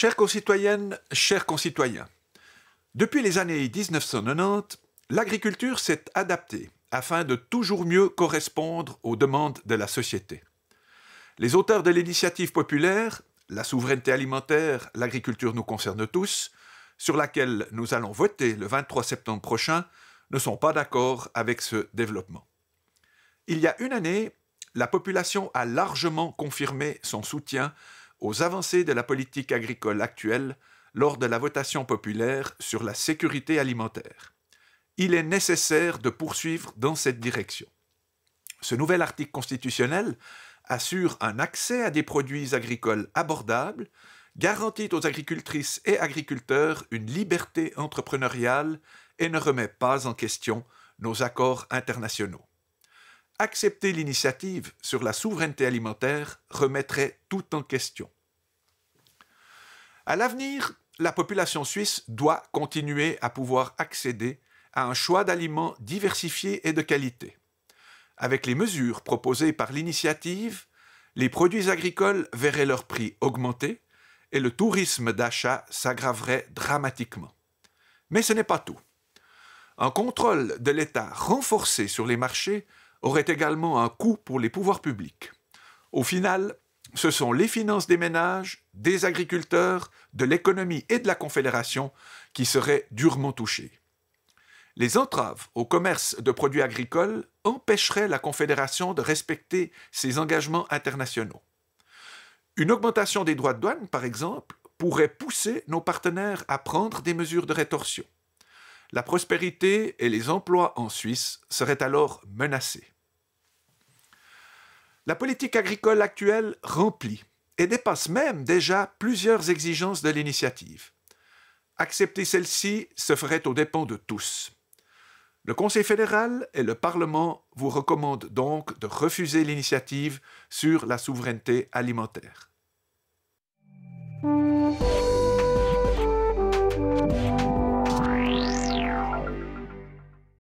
Chères concitoyennes, chers concitoyens, depuis les années 1990, l'agriculture s'est adaptée afin de toujours mieux correspondre aux demandes de la société. Les auteurs de l'initiative populaire, la souveraineté alimentaire, l'agriculture nous concerne tous, sur laquelle nous allons voter le 23 septembre prochain, ne sont pas d'accord avec ce développement. Il y a une année, la population a largement confirmé son soutien aux avancées de la politique agricole actuelle lors de la votation populaire sur la sécurité alimentaire. Il est nécessaire de poursuivre dans cette direction. Ce nouvel article constitutionnel assure un accès à des produits agricoles abordables, garantit aux agricultrices et agriculteurs une liberté entrepreneuriale et ne remet pas en question nos accords internationaux accepter l'initiative sur la souveraineté alimentaire remettrait tout en question. À l'avenir, la population suisse doit continuer à pouvoir accéder à un choix d'aliments diversifiés et de qualité. Avec les mesures proposées par l'initiative, les produits agricoles verraient leur prix augmenter et le tourisme d'achat s'aggraverait dramatiquement. Mais ce n'est pas tout. Un contrôle de l'État renforcé sur les marchés aurait également un coût pour les pouvoirs publics. Au final, ce sont les finances des ménages, des agriculteurs, de l'économie et de la Confédération qui seraient durement touchées. Les entraves au commerce de produits agricoles empêcheraient la Confédération de respecter ses engagements internationaux. Une augmentation des droits de douane, par exemple, pourrait pousser nos partenaires à prendre des mesures de rétorsion. La prospérité et les emplois en Suisse seraient alors menacés. La politique agricole actuelle remplit et dépasse même déjà plusieurs exigences de l'initiative. Accepter celle-ci se ferait aux dépens de tous. Le Conseil fédéral et le Parlement vous recommandent donc de refuser l'initiative sur la souveraineté alimentaire.